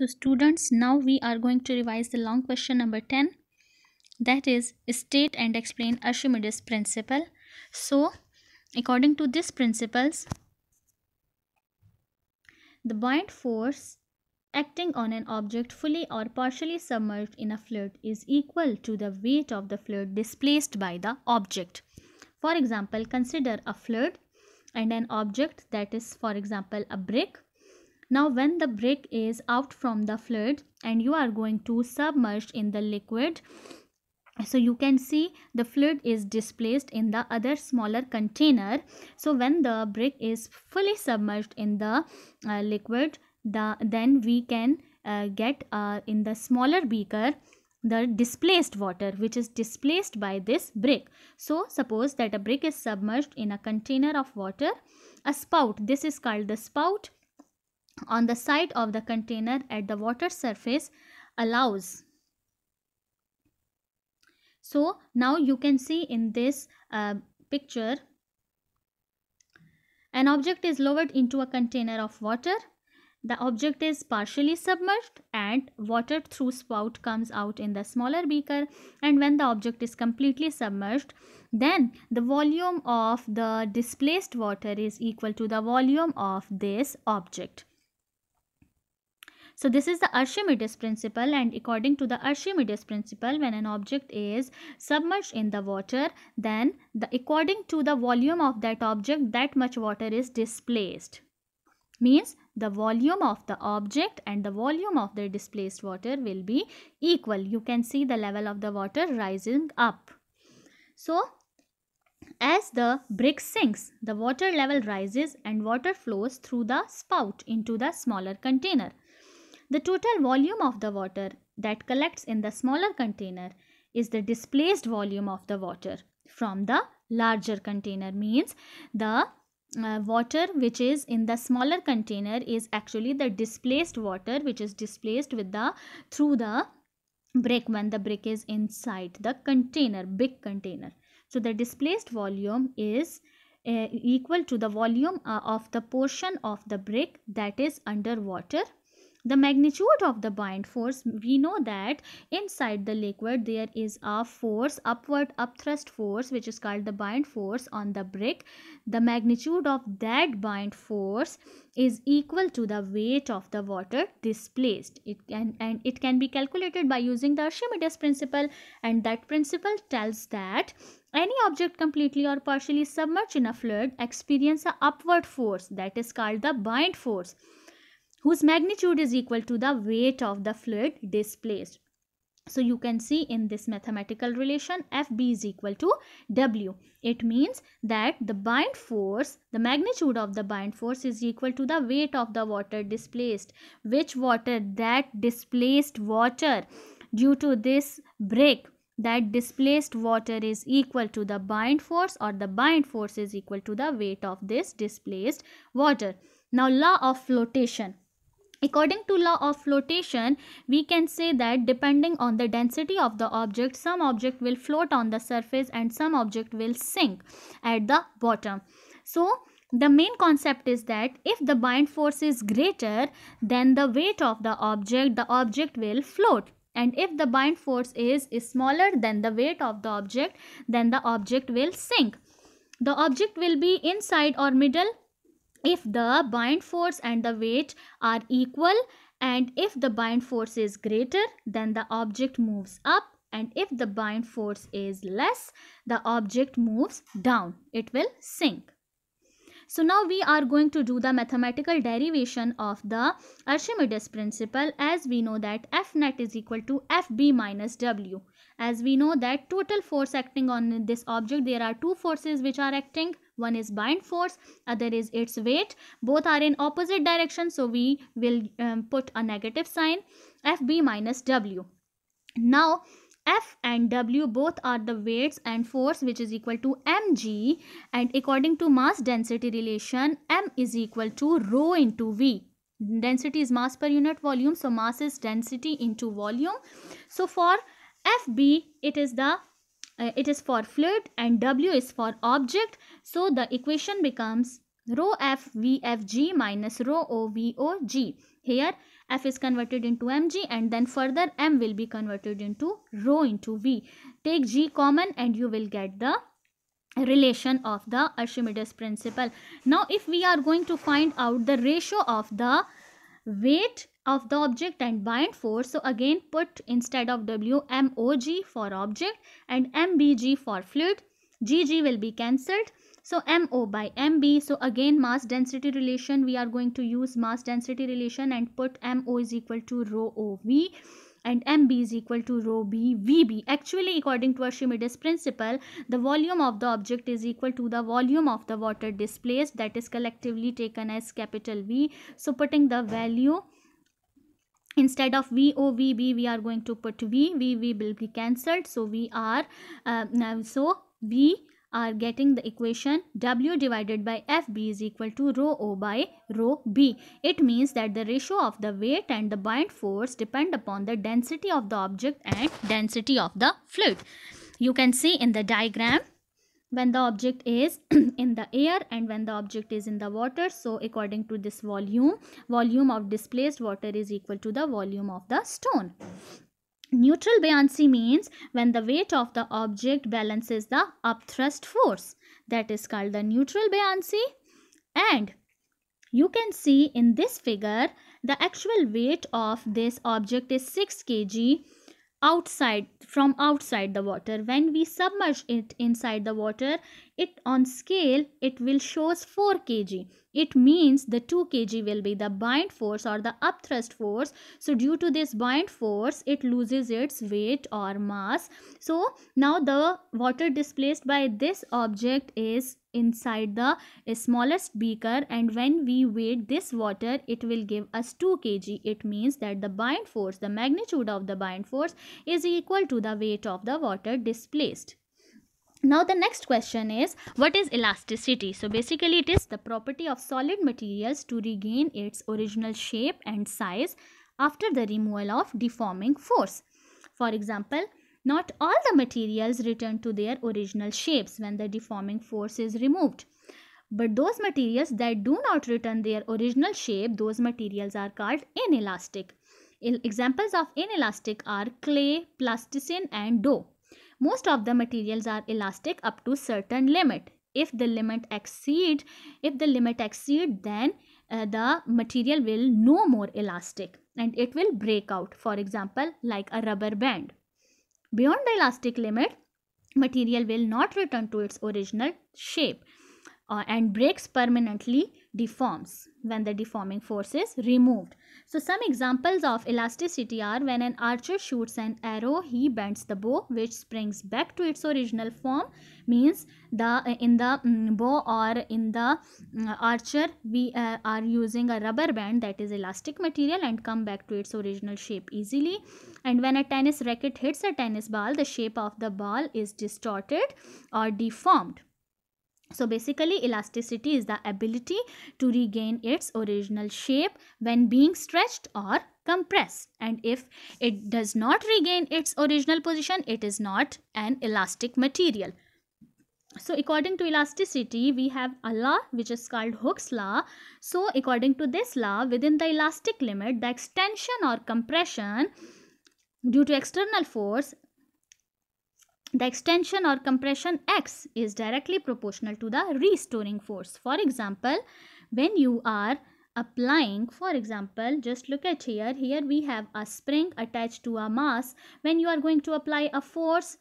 So students, now we are going to revise the long question number 10 that is state and explain Archimedes principle. So according to these principles, the buoyant force acting on an object fully or partially submerged in a fluid is equal to the weight of the fluid displaced by the object. For example, consider a fluid and an object that is for example a brick now when the brick is out from the fluid, and you are going to submerge in the liquid so you can see the fluid is displaced in the other smaller container so when the brick is fully submerged in the uh, liquid the then we can uh, get uh, in the smaller beaker the displaced water which is displaced by this brick so suppose that a brick is submerged in a container of water a spout this is called the spout on the side of the container at the water surface allows so now you can see in this uh, picture an object is lowered into a container of water the object is partially submerged and water through spout comes out in the smaller beaker and when the object is completely submerged then the volume of the displaced water is equal to the volume of this object so this is the Archimedes principle and according to the Archimedes principle when an object is submerged in the water then the according to the volume of that object that much water is displaced means the volume of the object and the volume of the displaced water will be equal. You can see the level of the water rising up. So as the brick sinks, the water level rises and water flows through the spout into the smaller container. The total volume of the water that collects in the smaller container is the displaced volume of the water from the larger container means the uh, water which is in the smaller container is actually the displaced water which is displaced with the through the brick when the brick is inside the container big container so the displaced volume is uh, equal to the volume uh, of the portion of the brick that is under water the magnitude of the bind force we know that inside the liquid there is a force upward upthrust force which is called the bind force on the brick the magnitude of that bind force is equal to the weight of the water displaced it can, and it can be calculated by using the archimedes principle and that principle tells that any object completely or partially submerged in a fluid experience a upward force that is called the bind force whose magnitude is equal to the weight of the fluid displaced. So you can see in this mathematical relation Fb is equal to W. It means that the bind force, the magnitude of the bind force is equal to the weight of the water displaced. Which water? That displaced water due to this break that displaced water is equal to the bind force or the bind force is equal to the weight of this displaced water. Now law of flotation. According to law of flotation, we can say that depending on the density of the object, some object will float on the surface and some object will sink at the bottom. So, the main concept is that if the bind force is greater than the weight of the object, the object will float. And if the bind force is, is smaller than the weight of the object, then the object will sink. The object will be inside or middle if the bind force and the weight are equal and if the bind force is greater then the object moves up and if the bind force is less the object moves down it will sink so now we are going to do the mathematical derivation of the Archimedes principle as we know that F net is equal to Fb minus W. As we know that total force acting on this object, there are two forces which are acting one is bind force other is its weight both are in opposite direction so we will um, put a negative sign fb minus w now F and W both are the weights and force which is equal to mg and according to mass density relation m is equal to rho into v. Density is mass per unit volume so mass is density into volume. So for FB it is the uh, it is for fluid and W is for object. So the equation becomes rho f v f g minus rho o v o g. Here F is converted into mg and then further M will be converted into rho into V. Take G common and you will get the relation of the Archimedes principle. Now if we are going to find out the ratio of the weight of the object and bind force. So again put instead of W M O G for object and MBG for fluid. GG will be cancelled. So MO by MB. So again mass density relation we are going to use mass density relation and put MO is equal to rho OV and mb is equal to rho b vb. Actually, according to Archimedes principle, the volume of the object is equal to the volume of the water displaced that is collectively taken as capital V. So, putting the value instead of v o v b we are going to put v v v will be cancelled so we are uh, now so we are getting the equation w divided by fb is equal to rho o by rho b. It means that the ratio of the weight and the bind force depend upon the density of the object and density of the fluid. You can see in the diagram when the object is in the air and when the object is in the water so according to this volume volume of displaced water is equal to the volume of the stone neutral buoyancy means when the weight of the object balances the upthrust force that is called the neutral buoyancy and you can see in this figure the actual weight of this object is 6 kg outside from outside the water when we submerge it inside the water it on scale it will shows 4 kg it means the 2 kg will be the bind force or the upthrust force so due to this bind force it loses its weight or mass so now the water displaced by this object is inside the smallest beaker and when we weight this water it will give us 2 kg it means that the bind force the magnitude of the bind force is equal to the weight of the water displaced now the next question is what is elasticity? So basically it is the property of solid materials to regain its original shape and size after the removal of deforming force. For example, not all the materials return to their original shapes when the deforming force is removed. But those materials that do not return their original shape, those materials are called inelastic. examples of inelastic are clay, plasticine and dough. Most of the materials are elastic up to certain limit. If the limit exceed, if the limit exceed, then uh, the material will no more elastic and it will break out. For example, like a rubber band. Beyond the elastic limit, material will not return to its original shape uh, and breaks permanently deforms when the deforming force is removed. So some examples of elasticity are when an archer shoots an arrow, he bends the bow which springs back to its original form means the uh, in the mm, bow or in the mm, archer we uh, are using a rubber band that is elastic material and come back to its original shape easily and when a tennis racket hits a tennis ball the shape of the ball is distorted or deformed so basically elasticity is the ability to regain its original shape when being stretched or compressed and if it does not regain its original position it is not an elastic material. So according to elasticity we have a law which is called Hooke's law. So according to this law within the elastic limit the extension or compression due to external force the extension or compression x is directly proportional to the restoring force. For example, when you are applying for example just look at here here we have a spring attached to a mass when you are going to apply a force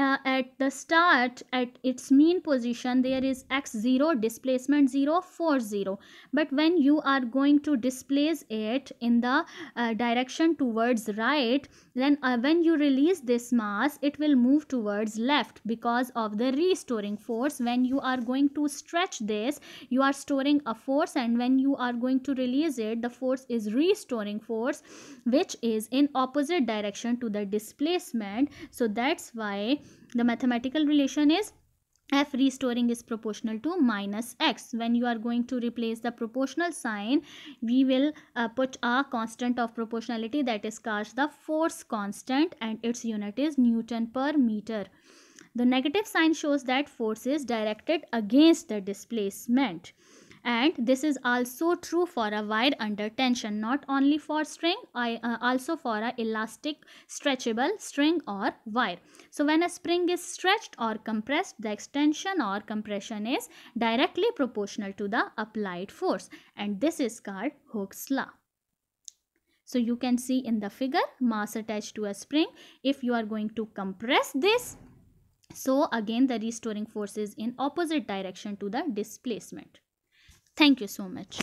uh, at the start at its mean position there is x0 displacement 0 4 0 but when you are going to displace it in the uh, direction towards right then uh, when you release this mass it will move towards left because of the restoring force when you are going to stretch this you are storing a force and when you are going to release it the force is restoring force which is in opposite direction to the displacement so that's why the mathematical relation is f restoring is proportional to minus x when you are going to replace the proportional sign we will uh, put a constant of proportionality that is called the force constant and its unit is newton per meter the negative sign shows that force is directed against the displacement and this is also true for a wire under tension not only for string uh, also for a elastic stretchable string or wire so when a spring is stretched or compressed the extension or compression is directly proportional to the applied force and this is called Hooke's law so you can see in the figure mass attached to a spring if you are going to compress this so again the restoring force is in opposite direction to the displacement Thank you so much.